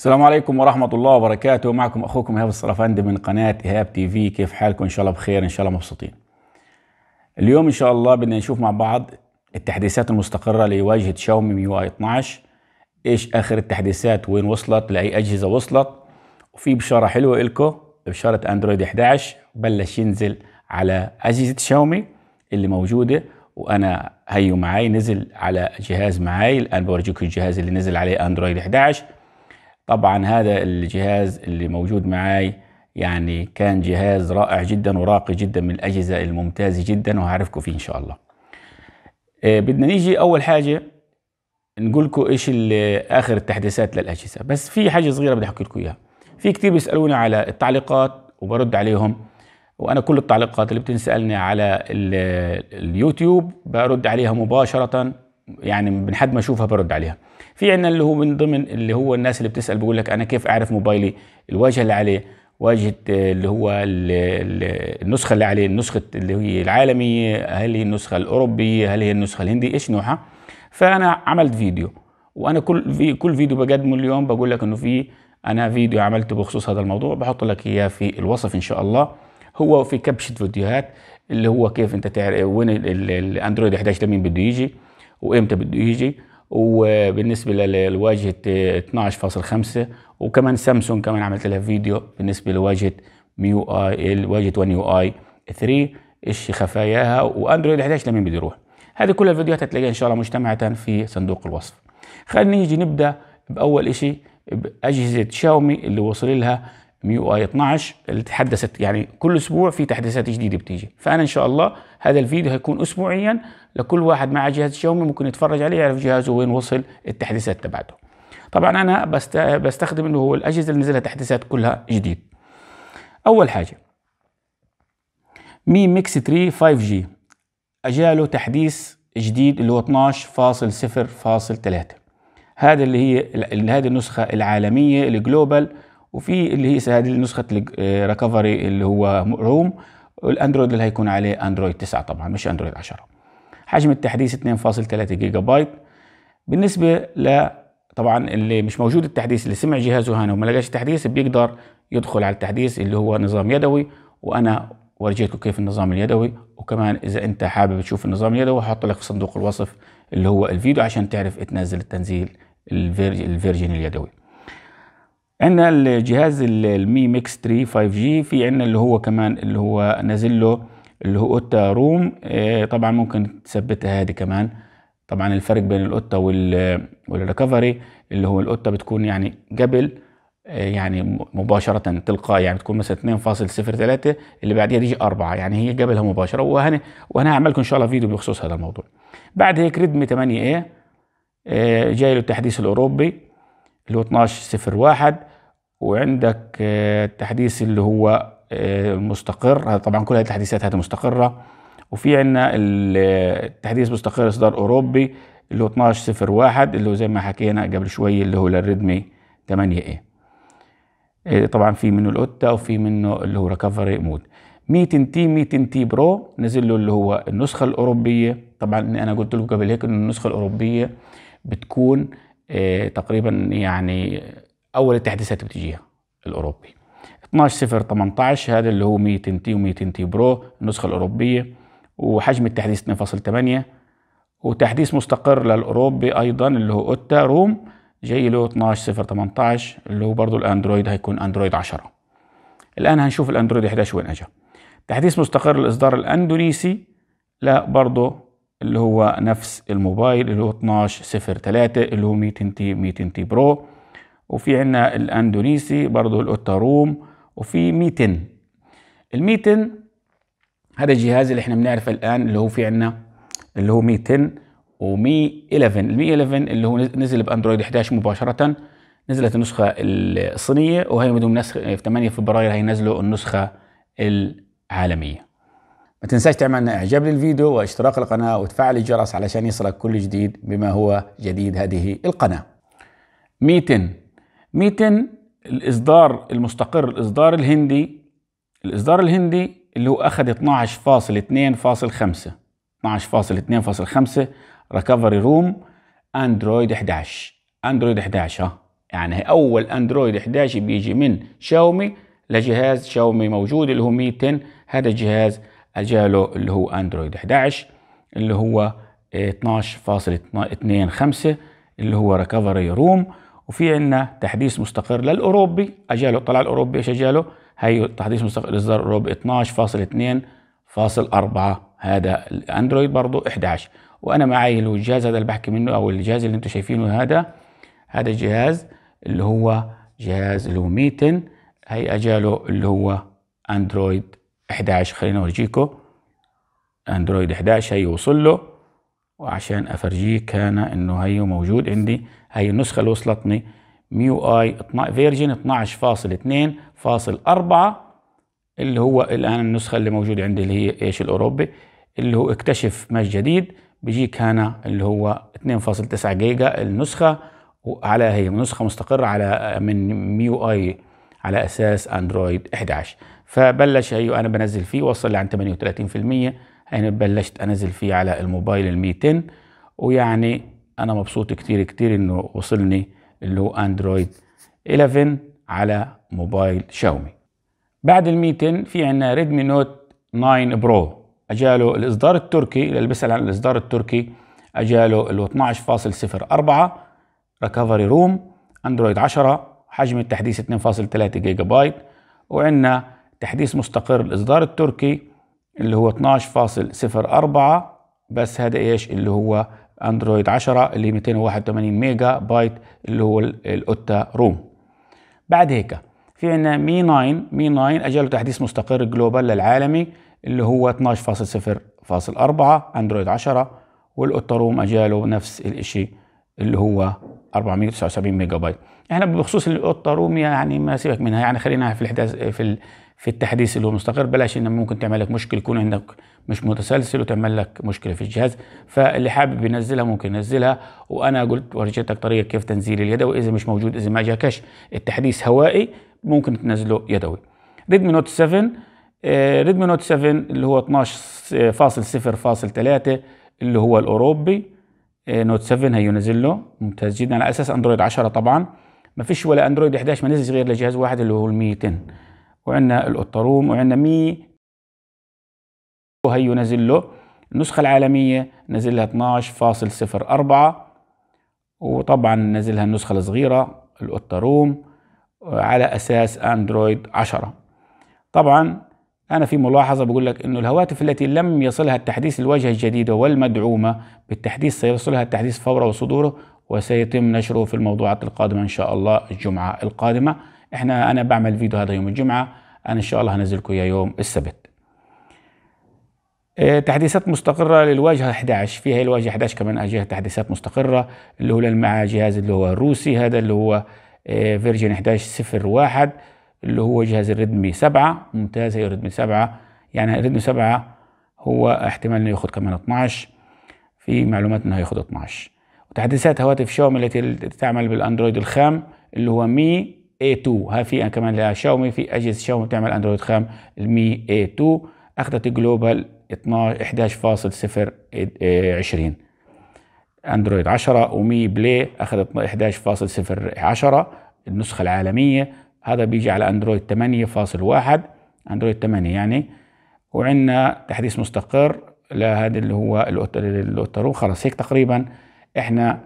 السلام عليكم ورحمة الله وبركاته معكم أخوكم إيهاب الصرفند من قناة إيهاب تي في كيف حالكم إن شاء الله بخير إن شاء الله مبسوطين اليوم إن شاء الله بدنا نشوف مع بعض التحديثات المستقرة لواجهة شاومي ميو اي 12 إيش آخر التحديثات وين وصلت لأي أجهزة وصلت وفي بشارة حلوة إلكو بشارة أندرويد 11 بلش ينزل على أجهزة شاومي اللي موجودة وأنا هيو معاي نزل على جهاز معاي الآن بورجيكم الجهاز اللي نزل عليه أندرويد 11 طبعا هذا الجهاز اللي موجود معي يعني كان جهاز رائع جدا وراقي جدا من الأجهزة الممتازة جدا وهعرفكم فيه إن شاء الله إيه، بدنا نيجي أول حاجة نقول لكم إيش آخر التحديثات للأجهزة بس في حاجة صغيرة بدي أحكي لكم إياها في كتير بيسألوني على التعليقات وبرد عليهم وأنا كل التعليقات اللي بتنسألني على اليوتيوب برد عليها مباشرة يعني من حد ما اشوفها برد عليها في عندنا اللي هو من ضمن اللي هو الناس اللي بتسال بيقول لك انا كيف اعرف موبايلي الواجهه اللي عليه واجهه آه، اللي هو النسخه اللي عليه النسخه اللي هي العالميه هل هي النسخه الاوروبيه هل هي النسخه الهنديه ايش نوعها فانا عملت فيديو وانا كل في كل فيديو بقدمه اليوم بقول لك انه في انا فيديو عملته بخصوص هذا الموضوع بحط لك اياه في الوصف ان شاء الله هو في كبشه فيديوهات اللي هو كيف انت تعرف وين الاندرويد 11 لمين بده يجي وامتى بده يجي وبالنسبه لواجهه 12.5 وكمان سامسونج كمان عملت لها فيديو بالنسبه لواجهه ميو اي واجهه 1 يو اي 3 ايش خفاياها واندرويد 11 لمين بده يروح هذه كل الفيديوهات هتلاقيها ان شاء الله مجتمعه في صندوق الوصف خلينا نيجي نبدا باول شيء باجهزه شاومي اللي وصل لها ميو اي 12 اللي تحدثت يعني كل اسبوع في تحديثات جديده بتيجي فانا ان شاء الله هذا الفيديو هيكون اسبوعيا لكل واحد مع جهاز شاومي ممكن يتفرج عليه يعرف جهازه وين وصل التحديثات تبعته طبعا انا بستخدم انه هو الاجهزه اللي نزلها تحديثات كلها جديد اول حاجه مي ميكس 3 5G اجاله تحديث جديد اللي هو 12.0.3 هذا اللي هي هذه النسخه العالميه الجلوبال وفي اللي هي هذه النسخه ريكفري اللي هو روم والاندرويد اللي هيكون عليه اندرويد 9 طبعا مش اندرويد 10 حجم التحديث 2.3 جيجا بايت بالنسبه ل طبعا اللي مش موجود التحديث اللي سمع جهازه هنا وما لقاش التحديث بيقدر يدخل على التحديث اللي هو نظام يدوي وانا ورجيتكم كيف النظام اليدوي وكمان اذا انت حابب تشوف النظام اليدوي حط لك في صندوق الوصف اللي هو الفيديو عشان تعرف تنزل التنزيل الفيرجن اليدوي عندنا الجهاز المي ميكس 3 5 جي في عندنا اللي هو كمان اللي هو نازل له اللي هو اوتا إيه، روم طبعا ممكن تثبتها هذه كمان طبعا الفرق بين الاوتا والريكفري اللي هو الاوتا بتكون يعني قبل إيه، يعني مباشرة تلقائي يعني تكون مثلا 2.03 اللي بعدها تيجي 4 يعني هي قبلها مباشرة وأنا وهنا هعمل لكم إن شاء الله فيديو بخصوص هذا الموضوع. بعد هيك ريدمي 8 إيه جاي له التحديث الأوروبي اللي هو 12.01 وعندك آه، التحديث اللي هو آه، مستقر طبعا كل هذه التحديثات هذه مستقره وفي عندنا آه، التحديث مستقر اصدار اوروبي اللي هو 1201 اللي هو زي ما حكينا قبل شوي اللي هو للريدمي 8 اي طبعا في منه الاوتا وفي منه اللي هو ريكفري مود 100 تي 100 تي برو نزل له اللي هو النسخه الاوروبيه طبعا انا قلت لكم قبل هيك ان النسخه الاوروبيه بتكون تقريبا يعني اول التحديثات بتجيها الاوروبي 12 0 18 هذا اللي هو 200 تي و200 تي برو النسخه الاوروبيه وحجم التحديث 2.8 وتحديث مستقر للاوروبي ايضا اللي هو اوتا روم جاي له 12 0 18 اللي هو برضه الاندرويد هيكون اندرويد 10 الان هنشوف الاندرويد 11 وين اجى تحديث مستقر للاصدار الاندونيسي لا برضه اللي هو نفس الموبايل اللي هو 12 اللي هو 200 تي 200 تي برو وفي عنا الاندونيسي برضه الاوتاروم وفي ميتن الميتن هذا الجهاز اللي احنا بنعرفه الان اللي هو في عنا اللي هو ميتن ومي 11 المي 11 اللي هو نزل باندرويد 11 مباشره نزلت النسخه الصينيه وهي بدهم نسخه في 8 فبراير هينزلوا النسخه العالميه ما تنساش تعمل اعجاب للفيديو واشتراك القناه وتفعل الجرس علشان يصلك كل جديد بما هو جديد هذه القناه مي 200 الاصدار المستقر الاصدار الهندي الاصدار الهندي اللي هو اخذ 12.2.5 12.2.5 ريكفري روم اندرويد 11 اندرويد 11 ها يعني اول اندرويد 11 بيجي من شاومي لجهاز شاومي موجود اللي هو 200 هذا الجهاز اجاله اللي هو اندرويد 11 اللي هو 12.2.5 اللي هو ريكفري روم وفي عندنا تحديث مستقر للاوروبي اجاله طلع الاوروبي ايش اجاله؟ هي تحديث مستقر اصدار اوروبي 12.2.4 هذا الاندرويد برضه 11 وانا معي الجهاز هذا اللي بحكي منه او الجهاز اللي انتم شايفينه هذا هذا الجهاز اللي هو جهاز اللي هو ميتن هي اجاله اللي هو اندرويد 11 خلينا اورجيكم اندرويد 11 هي وصل له وعشان افرجيك كان انه هي موجود عندي هي النسخة اللي وصلتني ميو اي فيرجن 12.2.4 اللي هو الآن النسخة اللي موجودة عندي اللي هي ايش الأوروبي اللي هو اكتشف مش جديد بيجيك هنا اللي هو 2.9 جيجا النسخة وعلى هي نسخة مستقرة على من ميو اي على أساس أندرويد 11 فبلش هي وأنا بنزل فيه وصل لعن 38% هنا بلشت أنزل فيه على الموبايل ال 210 ويعني انا مبسوط كتير كتير انه وصلني اللي هو اندرويد 11 على موبايل شاومي بعد الميتين في عنا ريدمي نوت 9 برو اجاله الاصدار التركي اللي لبسها عن الاصدار التركي اجاله ال 12.04 ريكفري روم اندرويد 10 حجم التحديث 2.3 جيجا بايت وعندنا تحديث مستقر الاصدار التركي اللي هو 12.04 بس هذا ايش اللي هو اندرويد 10 اللي 281 ميجا بايت اللي هو الاوتا روم بعد هيك في عندنا مي 9 مي 9 اجل تحديث مستقر جلوبال للعالمي اللي هو 12.0.4 اندرويد 10 والاوتا روم اجاله نفس الشيء اللي هو 479 ميجا بايت احنا بخصوص الاوتا روم يعني ما سيبك منها يعني خلينا في الاحداث في في التحديث اللي هو مستقر بلاش انه ممكن تعمل لك مشكله يكون عندك مش متسلسل وتعمل لك مشكله في الجهاز فاللي حابب ينزلها ممكن ينزلها وانا قلت ورجيتك طريقه كيف تنزيل اليدوي اذا مش موجود اذا ما جاكش التحديث هوائي ممكن تنزله يدوي ريدمي نوت 7 آه، ريدمي نوت 7 اللي هو 12.0.3 اللي هو الاوروبي آه، نوت 7 هينزل له ممتاز جدا على اساس اندرويد 10 طبعا ما فيش ولا اندرويد 11 ما نزل غير لجهاز واحد اللي هو ال 200 وعندنا القطروم وعندنا مي وهي نزل له النسخة العالمية نزلها 12.04 وطبعا نزلها النسخة الصغيرة القطروم على أساس أندرويد 10 طبعا أنا في ملاحظة بقول لك أنه الهواتف التي لم يصلها التحديث الواجهة الجديدة والمدعومة بالتحديث سيصلها التحديث فورا وصدوره وسيتم نشره في الموضوعات القادمة إن شاء الله الجمعة القادمة احنا انا بعمل فيديو هذا يوم الجمعه انا ان شاء الله هنزلكم اياه يوم السبت إيه، تحديثات مستقرة للواجهة 11 فيها الواجهة 11 كمان اجيها آه، تحديثات مستقرة اللي هو مع جهاز اللي هو الروسي هذا اللي هو إيه، فيرجن 1101 اللي هو جهاز الريدمي 7 ممتاز هي الريدمي 7 يعني الريدمي 7 هو احتمال انه ياخذ كمان 12 في معلومات انه ياخذ 12 وتحديثات هواتف شاومي التي تعمل بالاندرويد الخام اللي هو مي A2 هاي في كمان لشاومي في اجهزه شاومي بتعمل اندرويد خام المي A2 اخذت جلوبال 12 11.0 20 اندرويد 10 ومي بلاي اخذت 10 النسخه العالميه هذا بيجي على اندرويد 8.1 اندرويد 8 يعني وعندنا تحديث مستقر لهذا اللي هو الاوترو خلاص هيك تقريبا احنا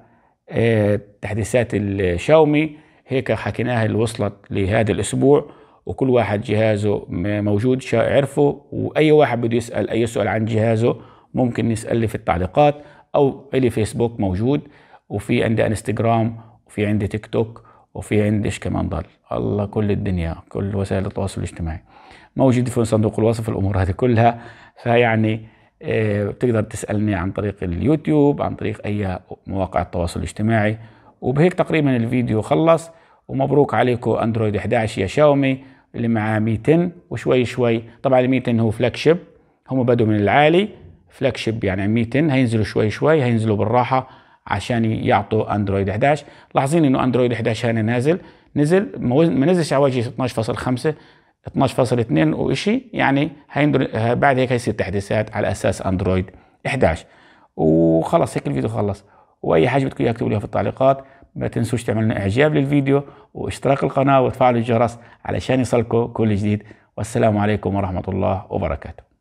آه، تحديثات الشاومي هيك حكيناها اللي وصلت لهذا الأسبوع وكل واحد جهازه موجود عرفه وأي واحد بده يسأل أي سؤال عن جهازه ممكن يسأل لي في التعليقات أو إلي فيسبوك موجود وفي عندي انستغرام وفي عندي تيك توك وفي عندي ايش كمان ضل الله كل الدنيا كل وسائل التواصل الاجتماعي موجود في صندوق الوصف الامور هذه كلها فيعني آه، بتقدر تسالني عن طريق اليوتيوب عن طريق اي مواقع التواصل الاجتماعي وبهيك تقريبا الفيديو خلص ومبروك عليكم اندرويد 11 يا شاومي اللي معاه 200 وشوي شوي طبعا ال 200 هو فلاج شيب هم بدوا من العالي فلاج شيب يعني 200 هينزلوا شوي شوي هينزلوا بالراحه عشان يعطوا اندرويد 11 لاحظين انه اندرويد 11 هنا نازل نزل ما نزلش على وجه 12.5 12.2 وشيء يعني بعد هيك هيصير تحديثات على اساس اندرويد 11 وخلص هيك الفيديو خلص واي حاجه بدكم اياها اكتبوا لي في التعليقات ما تنسوش تعملنا اعجاب للفيديو واشتراك القناه وتفعل الجرس علشان يصلكوا كل جديد والسلام عليكم ورحمه الله وبركاته